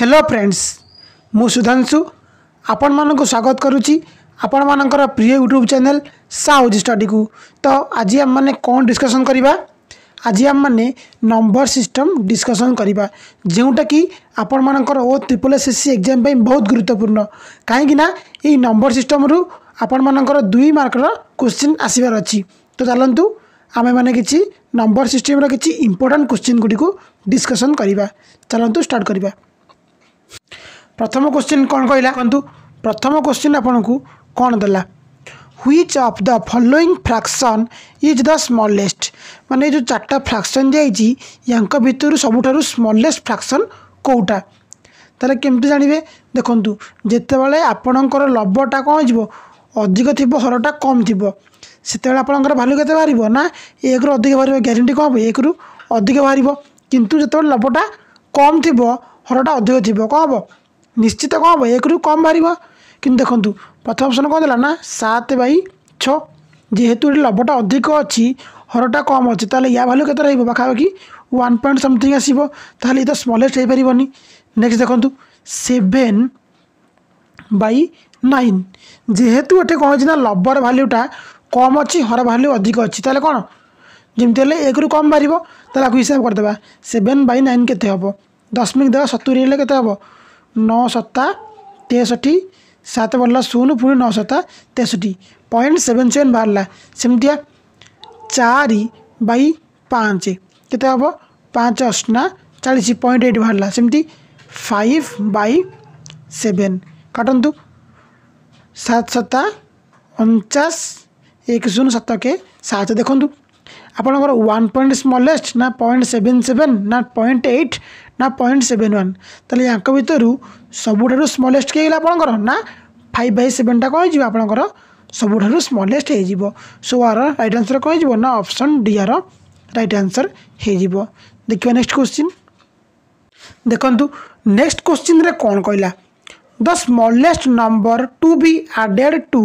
Hello friends ମୁଁ ସୁଧାଂଶୁ ଆପଣମାନଙ୍କୁ ସ୍ୱାଗତ କରୁଛି ଆପଣମାନଙ୍କର ପ୍ରିୟ ୟୁଟ୍ୟୁବ୍ ଚ୍ୟାନେଲ୍ ସାଉଜି ଷ୍ଟଡ଼ିକୁ ତ ଆଜି ଆମେମାନେ କ'ଣ ଡିସ୍କସନ୍ କରିବା ଆଜି ଆମେମାନେ ନମ୍ବର ସିଷ୍ଟମ୍ ଡିସ୍କସନ୍ କରିବା ଯେଉଁଟାକି ଆପଣମାନଙ୍କର ଓ triple S S C exam ପାଇଁ ବହୁତ ଗୁରୁତ୍ୱପୂର୍ଣ୍ଣ କାହିଁକିନା ଏଇ ନମ୍ବର ସିଷ୍ଟମ୍ରୁ ଆପଣମାନଙ୍କର ଦୁଇ ମାର୍କର କୋଶ୍ଚିନ୍ ଆସିବାର ଅଛି ତ ଚାଲନ୍ତୁ ଆମେମାନେ କିଛି ନମ୍ବର ସିଷ୍ଟମ୍ର କିଛି ଇମ୍ପୋର୍ଟାଣ୍ଟ କୋଶ୍ଚିନ୍ ଗୁଡ଼ିକୁ ଡିସ୍କସନ୍ କରିବା ଚାଲନ୍ତୁ ଷ୍ଟାର୍ଟ କରିବା ପ୍ରଥମ କୋଶ୍ଚିନ୍ କ'ଣ କହିଲା କୁହନ୍ତୁ ପ୍ରଥମ କୋଶ୍ଚିନ୍ ଆପଣଙ୍କୁ କ'ଣ ଦେଲା which of the following fraction is the smallest ମାନେ ଏ ଯେଉଁ ଚାରିଟା ଫ୍ରାକ୍ସନ୍ ଯାଇଛି ୟାଙ୍କ ଭିତରୁ ସବୁଠାରୁ ସ୍ମଲେଷ୍ଟ ଫ୍ରାକ୍ସନ୍ କେଉଁଟା ତାହେଲେ କେମିତି ଜାଣିବେ ଦେଖନ୍ତୁ ଯେତେବେଳେ ଆପଣଙ୍କର ଲବଟା କ'ଣ ହେଇଯିବ ଅଧିକ ଥିବ ହରଟା କମ୍ ଥିବ ସେତେବେଳେ ଆପଣଙ୍କର ଭାଲ୍ୟୁ କେତେ ବାହାରିବ ନା ଏକରୁ ଅଧିକ ବାହାରିବ ଗ୍ୟାରେଣ୍ଟି କ'ଣ ହେବ ଏକରୁ ଅଧିକ ବାହାରିବ କିନ୍ତୁ ଯେତେବେଳେ ଲବଟା କମ୍ ଥିବ ହରଟା ଅଧିକ ଥିବ କ'ଣ ହେବ ନିଶ୍ଚିତ କ'ଣ ହେବ ଏକରୁ କମ୍ ବାହାରିବ କିନ୍ତୁ ଦେଖନ୍ତୁ ପ୍ରଥମ ଅପସନ୍ କ'ଣ ଦେଲା ନା ସାତ ବାଇ ଛଅ ଯେହେତୁ ଏଠି ଲବଟା ଅଧିକ ଅଛି ହରଟା କମ୍ ଅଛି ତାହେଲେ ୟା ଭାଲ୍ୟୁ କେତେ ରହିବ ପାଖାପାଖି ୱାନ୍ ପଏଣ୍ଟ ସମଥିଙ୍ଗ ଆସିବ ତାହେଲେ ଇଏ ତ ସ୍ମଲେଷ୍ଟ ହେଇପାରିବନି ନେକ୍ସଟ ଦେଖନ୍ତୁ ସେଭେନ୍ ବାଇ ନାଇନ୍ ଯେହେତୁ ଏଠି କ'ଣ ହେଇଛି ନା ଲବର ଭାଲ୍ୟୁଟା କମ୍ ଅଛି ହର ଭାଲ୍ୟୁ ଅଧିକ ଅଛି ତାହେଲେ କ'ଣ ଯେମିତି ହେଲେ ଏକରୁ କମ୍ ବାହାରିବ ତାହେଲେ ଆକୁ ହିସାବ କରିଦେବା ସେଭେନ୍ ବାଇ ନାଇନ୍ କେତେ ହେବ ଦଶମିକ ଦେବା ସତୁରି ହେଲେ କେତେ ହେବ नौ सत्ता তেষট্টি সাত বাড়লা শূন্য পুঁ নয় সতা তেষট্টি পয়েন্ট সেভেন সেভেন বাহারা সেমিয়া চারি বাই পাঁচ কেতে হব পাঁচ অশনা চাশ পয়েন্ট এইট বাহারা সেমি ফাইভ বাই সেভেন কাটতু সাত সতা অনচাশ এক শূন্য সাতকে সাত দেখুন আপনার ওয়ান পয়েন্ট স্মলেস্ট না পয়েন্ট সেভেন সেভেন না পয়েন্ট এইট না পয়েন্ট সেভেন ওয়ান তাহলে ୟାଙ୍କ ଭିତରୁ ସବୁଠାରୁ ସ୍ମଲେଷ୍ଟ କିଏ ହେଇଗଲା ଆପଣଙ୍କର ନା ফাইভ বাই সেভেনটা কম হয়ে আপনার সবুঠার স্মলেস্ট হয়ে যাব সো আর রাইট আনসর কম হয়ে না অপশন ডি আর রাইট আনসর হয়ে যাব দেখবা নেক্সট কোশ্চিন দেখুন নেক্সট কোশ্চিন্রে কম কহিলা the smallest number to be added to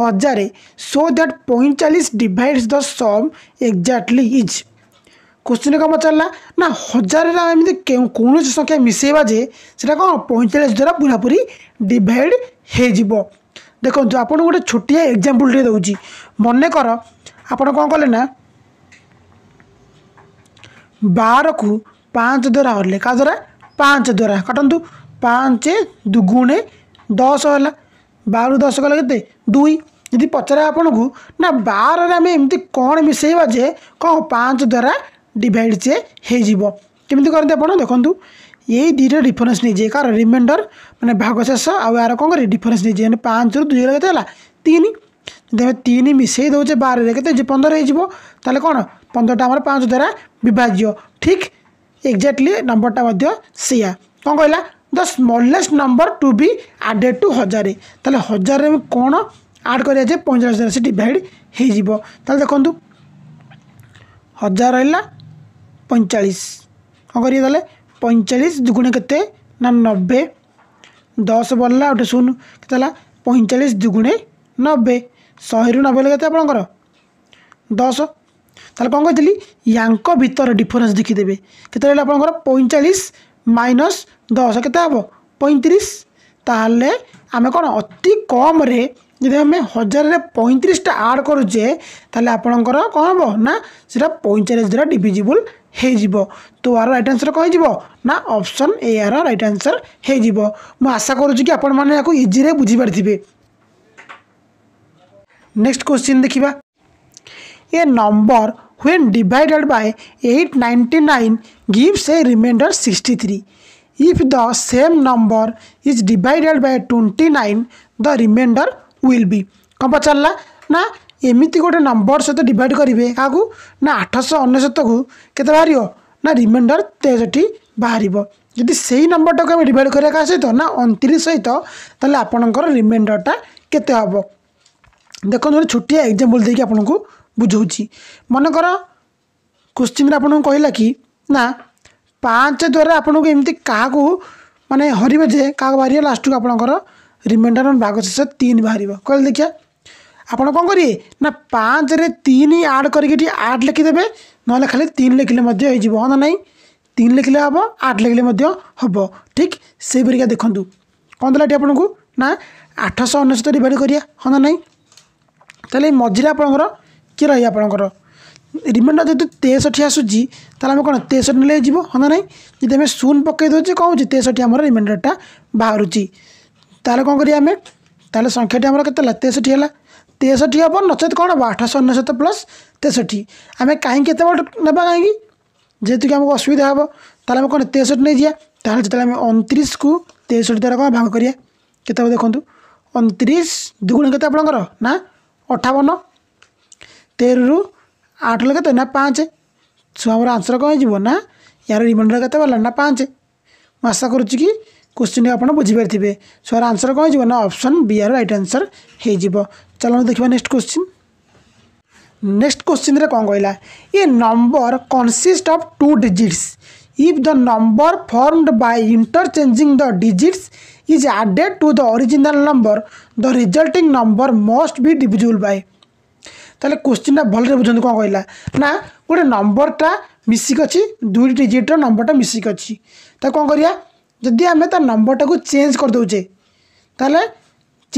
হাজারে সো দ্যাট পঁয়চাশ divides the sum exactly is question କ'ଣ ପଚାରିଲା ନା ହଜାରଟା ଏମିତି କୌଣସି ସଂଖ୍ୟା ମିଶାଇବା ଯେ ସେଇଟା କ'ଣ ପଇଁଚାଳିଶ ଦ୍ୱାରା ପୁରାପୁରି ଡିଭାଇଡ଼ ହେଇଯିବ ଦେଖନ୍ତୁ ଆପଣଙ୍କୁ ଗୋଟେ ଛୋଟିଆ ଏକ୍ଜାମ୍ପଲ୍ଟିଏ ଦେଉଛି ମନେକର ଆପଣ କ'ଣ କଲେ ନା ବାରକୁ ପାଞ୍ଚ ଦ୍ୱାରା ହରିଲେ କାହା ଦ୍ୱାରା ପାଞ୍ଚ ଦ୍ୱାରା କାଟନ୍ତୁ ପାଞ୍ଚ ଦୁଗୁଣେ ଦଶ ହେଲା ବାରରୁ ଦଶ କଲେ କେତେ ଦୁଇ ଯଦି ପଚାରେ ଆପଣଙ୍କୁ ନା ବାରରେ ଆମେ ଏମିତି କ'ଣ ମିଶାଇବା ଯେ କ'ଣ ପାଞ୍ଚ ଦ୍ୱାରା ডিভাইড সে হয়ে যাব কেমি করতে আপনার দেখুন এই দুইটা ডিফরেন্স নিয়ে যাই কার রিমাইন্ডর মানে ভাগ শেষ আর কম করে ডিফরেন্স নিয়ে যাই পাঁচ রু দুই কেতে হল তিন দেখবে তিন মিশাই দেছে বারে কেতে পনেরো হয়ে যাব তাহলে কোণ পনেরোটা আমার পাঁচ দ্বারা বিভাজ্য ঠিক এক্জাক্টলি নম্বরটা মধ্যে সেয়া কম কহিলা the smallest number to be added to हजार तेल हजार में कौन आड कर पैंचाश द्वारा से डिवाइड हो देखु हजार रहा পঁয়তাল্লিশ কম করিয়ে তাহলে পঁয়তাল্লিশ দুগুণে কেতে না নবে দশ বললা গোটে শূন্য কেতে হল পঁয়তাল্লিশ দুগুণে নবে শহেরু নবে হলে কেতে আপনার দশ তাহলে কম কইলি ইয়াঙ্ক ভিতর ডিফরেন্স দেখিদেবে কেতে হলে আপনার পঁয়তাল্লিশ মাইনস দশ কেতে হব পঁয়ত্রিশ তাহলে আমি কোণ অতি কমরে যদি আমি হাজারে পঁয়ত্রিশটা আড করুছে তাহলে আপনার কম হব না সেটা পঁয়তাল্লিশ দ্বারা ডিভিজিবল ହୋଇଯିବ ତ ଆର ରାଇଟ୍ ଆନ୍ସର୍ କ'ଣ ହୋଇଯିବ ନା ଅପସନ୍ ଏ ଆର ରାଇଟ୍ ଆନ୍ସର୍ ହୋଇଯିବ ମୁଁ ଆଶା କରୁଛି କି ଆପଣମାନେ ଏହାକୁ ଇଜିରେ ବୁଝିପାରିଥିବେ ନେକ୍ସଟ କ୍ୱେଶ୍ଚିନ୍ ଦେଖିବା a number when divided by eight ninety nine gives a remainder sixty three if the same number is divided by 29 the remainder will be कौन पचारा ना ଏମିତି ଗୋଟେ ନମ୍ବର ସହିତ ଡିଭାଇଡ଼ କରିବେ ଆଗକୁ ନା ଆଠଶହ ଅନେଶ୍ୱତକୁ କେତେ ବାହାରିବ ନା ରିମାଇଣ୍ଡର ତେଷଠି ବାହାରିବ ଯଦି ସେଇ ନମ୍ବରଟାକୁ ଆମେ ଡିଭାଇଡ଼ କରିବା କାହା ସହିତ ନା ଅଣତିରିଶ ସହିତ ତାହେଲେ ଆପଣଙ୍କର ରିମାଇଣ୍ଡରଟା କେତେ ହେବ ଦେଖନ୍ତୁ ଗୋଟେ ଛୋଟିଆ ଏକ୍ଜାମ୍ପଲ୍ ଦେଇକି ଆପଣଙ୍କୁ ବୁଝାଉଛି ମନେକର କୋଶ୍ଚିନ୍ରେ ଆପଣଙ୍କୁ କହିଲା କି ନା ପାଞ୍ଚ ଦ୍ୱାରା ଆପଣଙ୍କୁ ଏମିତି କାହାକୁ ମାନେ ହରିବ ଯେ କାହାକୁ ବାହାରିବ ଲାଷ୍ଟକୁ ଆପଣଙ୍କର ରିମାଇଣ୍ଡର ଭାଗ ଶେଷ ତିନି ବାହାରିବ କହିଲେ ଦେଖିବା ଆପଣ କ'ଣ କରିବେ ନା ପାଞ୍ଚରେ ତିନି ଆଡ଼୍ କରିକି ଏଠି ଆଠ ଲେଖିଦେବେ ନହେଲେ ଖାଲି ତିନି ଲେଖିଲେ ମଧ୍ୟ ହେଇଯିବ ହଁ ନା ନାହିଁ ତିନି ଲେଖିଲେ ହେବ ଆଠ ଲେଖିଲେ ମଧ୍ୟ ହେବ ଠିକ୍ ସେହିପରିକା ଦେଖନ୍ତୁ କ'ଣ ଦେଲା ଏଠି ଆପଣଙ୍କୁ ନା ଆଠଶହ ଅନେଶ୍ୱତ ଡିଭାଇଡ଼ କରିବା ହଁ ନା ନାହିଁ ତାହେଲେ ମଝିରେ ଆପଣଙ୍କର କିଏ ରହିବ ଆପଣଙ୍କର ରିମାଇଣ୍ଡର ଯଦି ତେଷଠି ଆସୁଛି ତାହେଲେ ଆମେ କ'ଣ ତେଷଠି ନେଲେ ଯିବ ହଁ ନା ନାହିଁ ଯଦି ଆମେ ଶୂନ ପକାଇ ଦେଉଛେ କ'ଣ ହେଉଛି ତେଷଠି ଆମର ରିମାଇଣ୍ଡରଟା ବାହାରୁଛି ତାହେଲେ କ'ଣ କରିବା ଆମେ ତାହେଲେ ସଂଖ୍ୟାଟି ଆମର କେତେ ହେଲା ତେଷଠି ହେଲା तेसठी हे नचेत कठश अनिश्व प्लस तेसठी आमे कही नाइक जे आम असुविधा हे तेसठी नै जाँदा तेलास तेसठी दाव भाग गरिरह अठाउन तेह्रु आठ ने आन्सर कहाँ जो निमैन्डर के पाँच म आशा गरु कि क्वेशिन आ बुझि पारिथि छु आन्सर अप्सन बी आर रइट आन्सर है ଚାଲନ୍ତୁ ଦେଖିବା ନେକ୍ସଟ କ୍ୱେଶ୍ଚିନ୍ ନେକ୍ସଟ କ୍ୱେଶ୍ଚିନ୍ରେ କ'ଣ କହିଲା a number consist of two digits if the number formed by interchanging the digits is added to the original number the resulting number must be divisible by তাহলে কোশ্চিনটা ভালরে বুঝন্তু কোন কইলা না গোটে নম্বরটা মিশিক অছি দুই ডিজিটর নম্বরটা মিশিক অছি তা কোন করিয়া যদি আমি তা নম্বরটাকে চেঞ্জ করে দেউছে তাহলে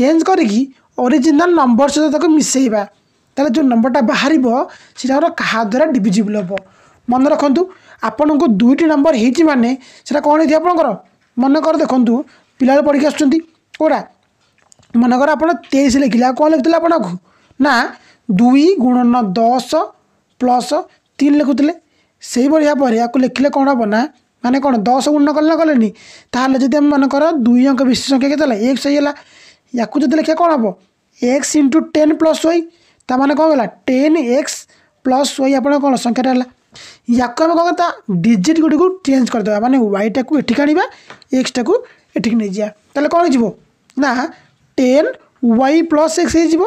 চেঞ্জ করিকি অরিজিনাল নম্বর সহ তাকে মিশাଇବା তাহলে যে নম্বরটা বাহারিব সেটা আমার কাহা দ্বারা ডিভিজিবল হব মনে রাখতু আপনার দুইটি নম্বর হয়েছি মানে সেটা কম হয়েছে আপনার মনেকর দেখুন পিলার পড়ি আসছেন কোটা মনেকর আপনার তেইশ লিখিলে কম লিখুলে আপনার না দুই গুণন দশ প্লস তিন লিখুলে সেইভাবে ভাবে ইয়াকে লিখলে কম হব না মানে কোণ দশ গুণ কলে না কলেনি তাহলে যদি আমি মনেকর দুই অঙ্ক বিশেষ সংখ্যা কেতে এক সহিগলা ইয়াকে যদি লিখে কম হব x into ten plus y ତା ମାନେ କ'ଣ ହେଲା ଟେନ୍ ଏକ୍ସ ପ୍ଲସ୍ ୱାଇ ଆପଣ କ'ଣ ସଂଖ୍ୟାଟା ହେଲା ୟାକୁ ଆମେ କ'ଣ ତା ଡିଜିଟ୍ ଗୁଡ଼ିକୁ ଚେଞ୍ଜ କରିଦେବା ମାନେ ୱାଇଟାକୁ ଏଠିକି ଆଣିବା ଏକ୍ସଟାକୁ ଏଠିକି ନେଇଯିବା ତାହେଲେ କ'ଣ ହେଇଯିବ ନା ଟେନ୍ ୱାଇ ପ୍ଲସ୍ ଏକ୍ସ ହେଇଯିବ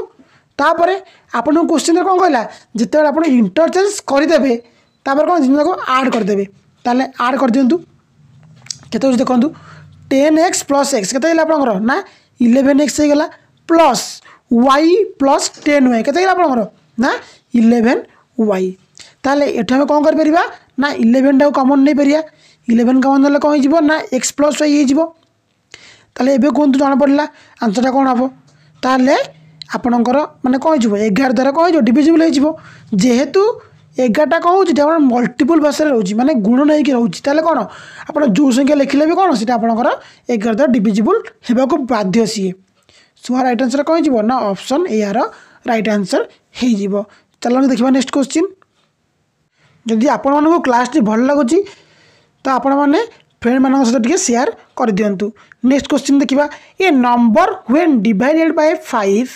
ତାପରେ ଆପଣଙ୍କୁ କୋଶ୍ଚିନ୍ରେ କ'ଣ କହିଲା ଯେତେବେଳେ ଆପଣ ଇଣ୍ଟରଚେଞ୍ଜ କରିଦେବେ ତାପରେ କ'ଣ ଜିନିଷକୁ ଆଡ଼୍ କରିଦେବେ ତାହେଲେ ଆଡ଼୍ କରିଦିଅନ୍ତୁ କେତେ ହେଉଛି ଦେଖନ୍ତୁ টেন এক্স প্লস এক্স কেতে হল আপনার না ইলেভেন এক্স হয়ে গেল plus y plus ten y কেতে গেল আপনার না ইলেভেন ওয়াই তাহলে এটি আমি কম করে পারা না ইলেভেনটা কমন নেই পারা ইলেভেন কমন নেলে কম হয়ে না এক্স প্লস ওয়াই হয়ে তাহলে এবে কুহতু জনাপড়া আনসরটা কম হব তাহলে ଆପଣଙ୍କର ମାନେ କ'ଣ ହେଇଯିବ ଏଗାର ଦ୍ୱାରା କ'ଣ ହେଇଯିବ ଡିଭିଜିବୁଲ୍ ହେଇଯିବ ଯେହେତୁ ଏଗାରଟା କ'ଣ ହେଉଛି ଆମର ମଲ୍ଟିପୁଲ୍ ଭାଷାରେ ରହୁଛି ମାନେ ଗୁଣ ନେଇକି ରହୁଛି ତାହେଲେ କ'ଣ ଆପଣ ଯେଉଁ ସଂଖ୍ୟା ଲେଖିଲେ ବି କ'ଣ ସେଇଟା ଆପଣଙ୍କର ଏଗାର ଦ୍ୱାରା ଡିଭିଜିବୁଲ୍ ହେବାକୁ ବାଧ୍ୟ ସିଏ ଶୁଣ ରାଇଟ୍ ଆନ୍ସର୍ କ'ଣ ହେଇଯିବ ନା ଅପସନ୍ ଏହାର ରାଇଟ୍ ଆନ୍ସର୍ ହେଇଯିବ ଚାଲନ୍ତୁ ଦେଖିବା ନେକ୍ସଟ କ୍ୱେଶ୍ଚିନ୍ ଯଦି ଆପଣମାନଙ୍କୁ କ୍ଲାସ୍ଟି ଭଲ ଲାଗୁଛି ତ ଆପଣମାନେ ଫ୍ରେଣ୍ଡମାନଙ୍କ ସହିତ ଟିକେ ସେୟାର କରିଦିଅନ୍ତୁ ନେକ୍ସଟ କ୍ୱେଶ୍ଚିନ୍ ଦେଖିବା a number when divided by five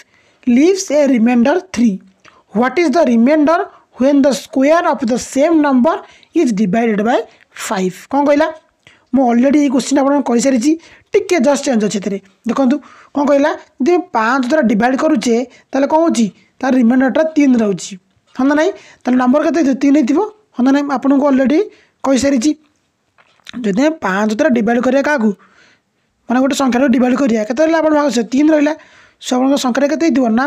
leaves a remainder three what is the remainder when the square of the same number is divided by five କ'ଣ କହିଲା ମୁଁ ଅଲରେଡ଼ି ଏଇ କୋଶ୍ଚିନ୍ ଆପଣଙ୍କୁ କହିସାରିଛି ଟିକେ ଜଷ୍ଟ ଚେଞ୍ଜ ଅଛି ଏଥିରେ ଦେଖନ୍ତୁ କ'ଣ କହିଲା ଯଦି ପାଞ୍ଚ ଦ୍ୱାରା ଡିଭାଇଡ଼ କରୁଛେ ତାହେଲେ କ'ଣ ହେଉଛି ତା'ର ରିମାଇଣ୍ଡରଟା ତିନି ରହୁଛି ହଁ ନା ନାହିଁ ତାହେଲେ ନମ୍ବର କେତେ ହେଇଥିବ ତିନି ହେଇଥିବ ହଁ ନା ନାହିଁ ଆପଣଙ୍କୁ ଅଲରେଡ଼ି କହିସାରିଛି ଯଦି ଆମେ ପାଞ୍ଚ ଦ୍ୱାରା ଡିଭାଇଡ଼ କରିବା କାହାକୁ ମାନେ ଗୋଟେ ସଂଖ୍ୟାଟାକୁ ଡିଭାଇଡ଼ କରିବା କେତେ ରହିଲା ଆପଣ ଭାଗ ତିନି ରହିଲା ସେ ଆପଣଙ୍କ ସଂଖ୍ୟାଟା କେତେ ହେଇଥିବ ନା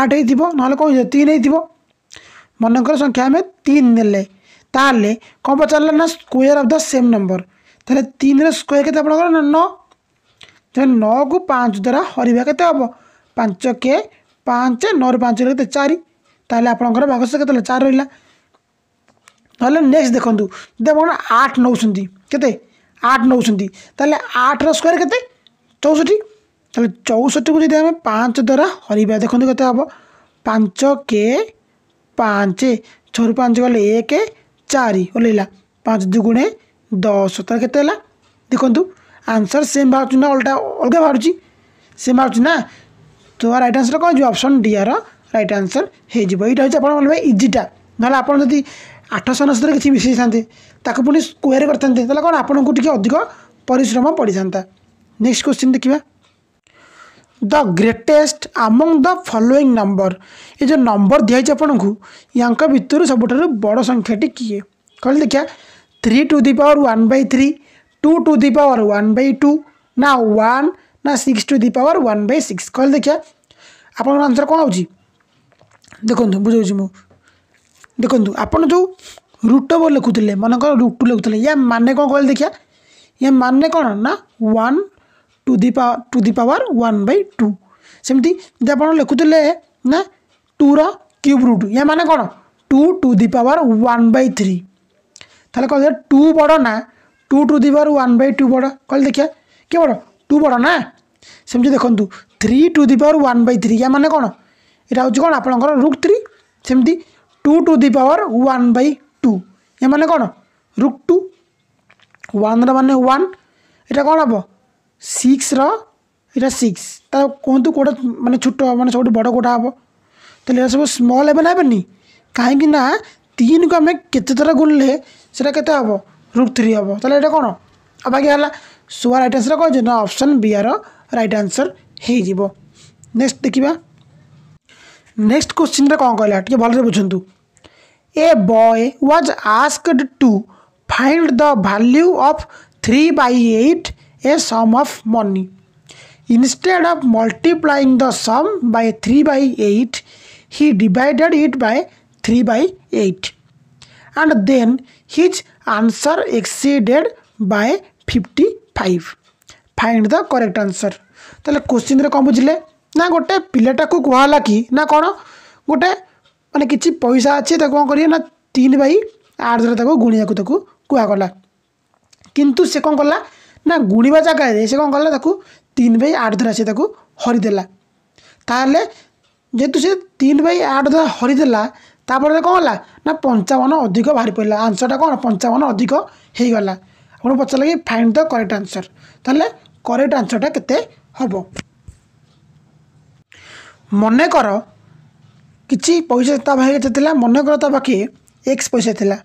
ଆଠ ହେଇଥିବ ନହେଲେ କ'ଣ ହେଇଥିବ ତିନି ହେଇଥିବ ମନେକର ସଂଖ୍ୟା ଆମେ ତିନି ନେଲେ ତାହେଲେ କ'ଣ ପଚାରିଲା ନା square of the same number ତାହେଲେ ତିନିର ସ୍କୋୟାର କେତେ ଆପଣଙ୍କର ନଅ ତାହେଲେ ନଅକୁ ପାଞ୍ଚ ଦ୍ୱାରା ହରିବା କେତେ ହେବ ପାଞ୍ଚ କେ ପାଞ୍ଚ ନଅରୁ ପାଞ୍ଚ କେତେ ଚାରି ତାହେଲେ ଆପଣଙ୍କର ଭାଗଶ କେତେ ହେଲା ଚାରି ରହିଲା ତାହେଲେ ନେକ୍ସଟ ଦେଖନ୍ତୁ ଯଦି ଆପଣ ଆଠ ନେଉଛନ୍ତି କେତେ ଆଠ ନେଉଛନ୍ତି ତାହେଲେ ଆଠର ସ୍କୋୟାର କେତେ ଚଉଷଠି ତାହେଲେ ଚଉଷଠିକୁ ଯଦି ଆମେ ପାଞ୍ଚ ଦ୍ୱାରା ହରିବା ଦେଖନ୍ତୁ କେତେ ହେବ ପାଞ୍ଚ କେ ପାଞ୍ଚ ଛଅରୁ ପାଞ୍ଚ ଗଲେ ଏକ ଚାରି ଓହ୍ଲେଇଲା ପାଞ୍ଚ ଦୁଗୁଣେ दस तर के देखु आंसर सेम बाहर ना अल्टा अलग बाहर सेम बाहर ना तो रईट आंसर कौन जो अप्सन डी आर रईट आनसर होटा हूँ आप इजीटा ना आप जब आठश नशर किसी मिसाई था पुणी स्क्वेयर करते कौन आपन को अधिक पिश्रम पड़ था नेक्स्ट क्वेश्चन देखा the greatest among the following number ये जो नंबर दिखाई आपन को या भितर सब बड़ संख्याटी किए कह देखा three to the power one by three two to the power one by two ना वन ना six to the power one by six कह देखिए आप आंसर कौन आउची देखु तो, बुझे मु देखु तो, आप जो रूट ओवर लिखुले मन कर रुट टू लिखुले या मानने कौन कह देखिए या मानने कौन ना one to the power to the power one by two सेमती आप लिखुले ना टूर क्यूब रुट या मान कौन two to the power one by three तेल कह टू बड़ ना टू टू दीवार वन बै टू बड़ कह देखिए किए बड़ टू बड़ ना सेमती देखो three to the power one by three या मैंने कौन यहाँ हूँ कौन आपण रुक थ्री सेमती two to the power one by two या मैंने कौन रुक टू वन मैंने वन यहाँ कौन हम सिक्स रहा सिक्स कहतु कौटे मानते छोट मैं सब बड़ कौटा हम तो सब स्मल हेबन हेबन कहीं तीन को आम के गुणले सीटा के रुट थ्री हम तो यहाँ कौन अब आगे सुआ रईट आंसर कौन ना अपसन बी आर रईट आंसर हो देखा नेक्स्ट क्वेश्चन कौन कहला टे भले बुझु a boy was asked to find the value of three by eight a sum of money instead of multiplying the sum by three by eight he divided it by three by eight and then His answer exceeded by 55. Find the correct answer. তাহলে কোশ্চিন্রে কম বুঝলে না ଗୋଟେ ପିଲାଟାକୁ କୁହାହେଲା କି ନା କ'ଣ ଗୋଟେ ମାନେ କିଛି ପଇସା ଅଛି ତାକୁ କ'ଣ କରିବେ ନା ତିନି ବାଇ ଆଠ ଦ୍ୱାରା ତାକୁ ଗୁଣିବାକୁ ତାକୁ କୁହାଗଲା କିନ୍ତୁ ସେ କ'ଣ କଲା ନା ଗୁଣିବା ଜାଗାରେ ସେ କ'ଣ କଲା ତାକୁ ତିନି ବାଇ ଆଠ ଦ୍ୱାରା ସେ ତାକୁ ହରିଦେଲା ତାହେଲେ ଯେହେତୁ ସେ ତିନି ବାଇ ଆଠ ଦ୍ୱାରା ହରିଦେଲା ତାପରେ କ'ଣ ହେଲା ନା ପଞ୍ଚାବନ ଅଧିକ ବାହାରି ପଡ଼ିଲା ଆନ୍ସର୍ଟା କ'ଣ ପଞ୍ଚାବନ ଅଧିକ ହେଇଗଲା ଆପଣଙ୍କୁ ପଚାରିଲା କି ଫାଇଣ୍ଡ ଦ କରେକ୍ଟ ଆନ୍ସର୍ ତାହେଲେ କରେକ୍ଟ ଆନ୍ସର୍ଟା କେତେ ହେବ ମନେକର କିଛି ପଇସା ତା ଭାଇ କେତେ ଥିଲା ମନେକର ତା ପାଖେ ଏକ୍ସ ପଇସା ଥିଲା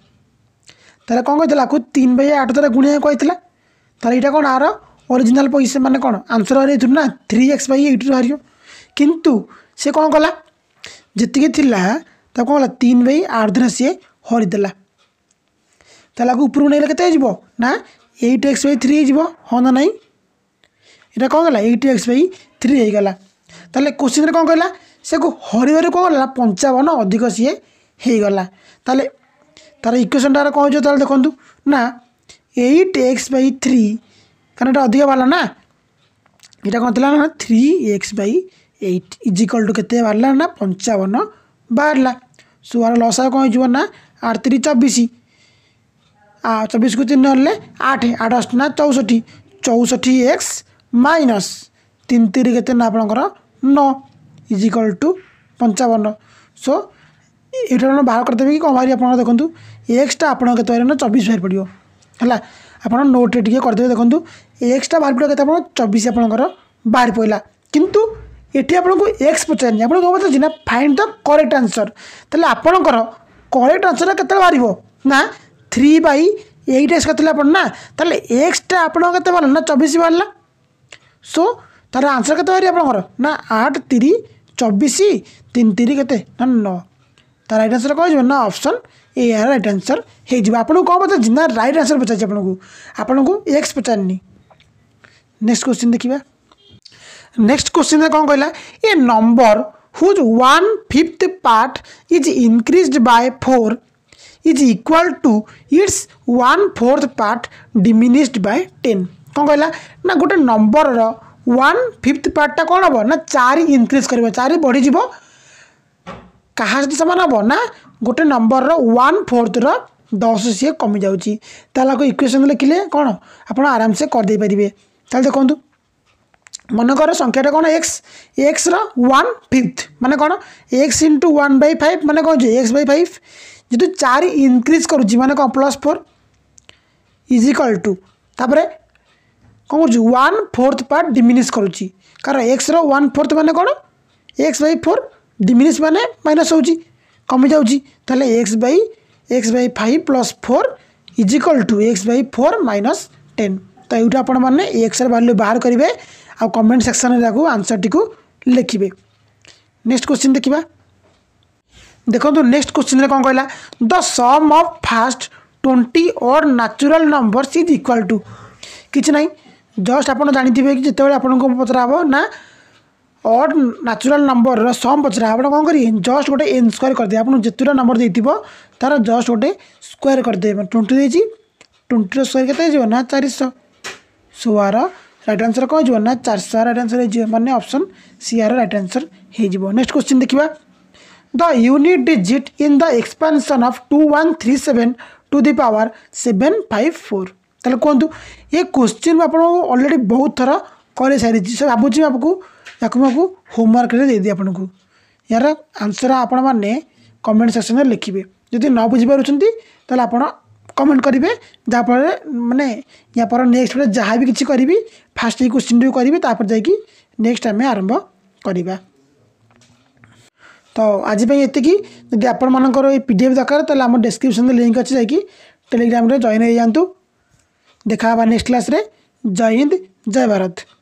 ତାହେଲେ କ'ଣ କହିଥିଲା ଆକୁ ତିନି ବାଇ ଆଠ ଦ୍ୱାରା ଗୁଣିବାକୁ କହିଥିଲା ତାହେଲେ ଏଇଟା କ'ଣ ଆର ଅରିଜିନାଲ୍ ପଇସା ମାନେ କ'ଣ ଆନ୍ସର୍ ହାରିଥିଲୁ ନା ଥ୍ରୀ ଏକ୍ସ ବାଇ ଏଇଟିରୁ ହାରିବ କିନ୍ତୁ ସେ କ'ଣ କଲା ଯେତିକି ଥିଲା ତାକୁ କ'ଣ ହେଲା ତିନି ବାଇ ଆଠ ଦ୍ୱାରା ସିଏ ହରିଦେଲା ତାହେଲେ ଆକୁ ଉପରକୁ ନେଇଗଲେ କେତେ ହେଇଯିବ ନା ଏଇଟ୍ ଏକ୍ସ ବାଇ ଥ୍ରୀ ହେଇଯିବ ହଁ ନା ନାହିଁ ଏଇଟା କ'ଣ ହେଲା ଏଇଟ୍ ଏକ୍ସ ବାଇ ଥ୍ରୀ ହେଇଗଲା ତାହେଲେ କୋଶ୍ଚିନ୍ରେ କ'ଣ କହିଲା ସେକୁ ହରିବାରୁ କ'ଣ ହେଲା ପଞ୍ଚାବନ ଅଧିକ ସିଏ ହେଇଗଲା ତାହେଲେ ତାର ଇକ୍ୱେସନ୍ଟାର କ'ଣ ହେଇଯିବ ତାହେଲେ ଦେଖନ୍ତୁ ନା এইট এক্স বাই থ্রি কারণ এটা অধিক বাড়লা না এটা কত না three x by eight is equal to কেতে বাড়লা না পঞ্চাবন বাড়লা সুয়ার লসায় কম হয়ে না আট তিরিশ চব্বিশ চব্বিশকে তিন হলে আট আট অষ্টনা চৌষঠি চৌষঠি এক্স মাইনস তিন তিরি কেতে না আপনার ন ইজ ইকাল টু পঞ্চাবন সো এটা বাহার করেদেবে কি কম বাহি আপনার দেখুন এক্সটা আপনার কেতে বাহির না চব্বিশ বাহি পড়ব হ্যাঁ আপনার নোটে টিকিয়ে করেদেবে দেখুন এক্সটা বাহার পড়ে কেতে আপনার চব্বিশ আপনার বাহার পড়া কিন্তু এটি আপনার এক্স পচারি আপনার কম পচারছি না ফাইন্ড দ করেক্ট আনসর তাহলে আপনার করেক্ট আনসরটা কত বাহার না থ্রি বাই এইট এক্স করলে আপনার না তাহলে এক্সটা আপনার কত বাহার না চবিশ বাহারা সো তার আনসর কত বাহার আপনার না আট তিরি চবিশ তিন তিরি কত না ন তার রাইট আনসর কবে না অপশন ଏ ଏହାର ରାଇଟ୍ ଆନ୍ସର୍ ହେଇଯିବ ଆପଣଙ୍କୁ କ'ଣ ପଚାରିଛି ନା ରାଇଟ୍ ଆନ୍ସର୍ ପଚାରିଛି ଆପଣଙ୍କୁ ଆପଣଙ୍କୁ ଏକ୍ସ ପଚାରିନି ନେକ୍ସଟ କ୍ୱେଶ୍ଚିନ୍ ଦେଖିବା ନେକ୍ସଟ କ୍ୱେଶ୍ଚିନ୍ରେ କ'ଣ କହିଲା a number whose one fifth part is increased by four is equal to its one fourth part diminished by ten କ'ଣ କହିଲା ନା ଗୋଟେ ନମ୍ବରର ୱାନ୍ ଫିଫ୍ଥ ପାର୍ଟଟା କ'ଣ ହେବ ନା ଚାରି ଇନକ୍ରିଜ୍ କରିବ ଚାରି ବଢ଼ିଯିବ କାହା ସହିତ ସମାନ ହେବ ନା ଗୋଟେ ନମ୍ବରର ୱାନ୍ ଫୋର୍ଥର ଦଶ ସିଏ କମିଯାଉଛି ତାହେଲେ ଆକୁ ଇକ୍ୱେସନ୍ ଲେଖିଲେ କ'ଣ ଆପଣ ଆରାମସେ କରିଦେଇପାରିବେ ତାହେଲେ ଦେଖନ୍ତୁ মনেকর সংখ্যাটা কোণ এক্স এক্সর ওয়ান ফিফ্থ মানে কোণ x into one by five মানে কোণ এক্স বাই ফাইভ যেহেতু চারি ইনক্রিজ করছি মানে কোণ plus four is equal to তাপরে কম করছি ওয়ান ফোর্থ পার্ট ডিমিনিশ করছি কারণ এক্সর ওয়ান ফোর্থ মানে কোণ এক্স বাই ফোর ডিমিনিশ মানে মাইনাস হচ্ছে কমে যাচ্ছি তাহলে x by x by five plus four is equal to x by four minus ten তো এইটা আপনার এক্সর ভ্যালু বাহার করবে सेक्शन कमेन्ट सेक्सन आन्सर टिकु लेख्दै नेक्स्ट देखो देखा नेक्स्ट नेक्सट रे कोन कहिला द सम अफ फास्ट 20 अर् natural number is equal to किछ नै जस्ट आप जे कि ना ऑड नेचुरल नंबर रो सम पचरा आउँदै स्क्वायर कर दे आपण जति नम्बर दिथ्यो तार जस्ट गए स्वयर गरिदिए ट्वेन्टी ट्वेन्टी र स्क् चारिर রাইট আনসর কোণ হয়ে না চারশহ রাইট আনসর হয়ে মানে অপসন সি আর রাইট আনসর হয়ে নেক্সট কোশ্চিন দেখা the unit digit in the expansion of two one three seven to the power seven five four तेल कहतु ये क्वेश्चन आपको अलरेडी बहुत थर कर सारी सब भावुँ आपको या आपको होमवर्क देदी आपको यार आंसर आपण मैंने कमेंट सेक्शन में लिखे जदि न बुझीपुर आप କମେଣ୍ଟ କରିବେ ଯାହାଫଳରେ ମାନେ ୟା ପରେ ନେକ୍ସଟ ବେଳେ ଯାହା ବି କିଛି କରିବି ଫାଷ୍ଟ ଏଇ କୋଶ୍ଚିନ୍ଟିକୁ କରିବି ତାପରେ ଯାଇକି ନେକ୍ସଟ ଆମେ ଆରମ୍ଭ କରିବା ତ ଆଜି ପାଇଁ ଏତିକି ଯଦି ଆପଣମାନଙ୍କର ଏଇ ପି ଡି ଏଫ୍ ଦରକାର ତାହେଲେ ଆମ ଡେସ୍କ୍ରିପ୍ସନ୍ରେ ଲିଙ୍କ୍ ଅଛି ଯାଇକି ଟେଲିଗ୍ରାମରେ ଜଏନ୍ ହେଇଯାଆନ୍ତୁ ଦେଖା ହେବା ନେକ୍ସଟ କ୍ଲାସ୍ରେ ଜୟ ହିନ୍ଦ ଜୟ ଭାରତ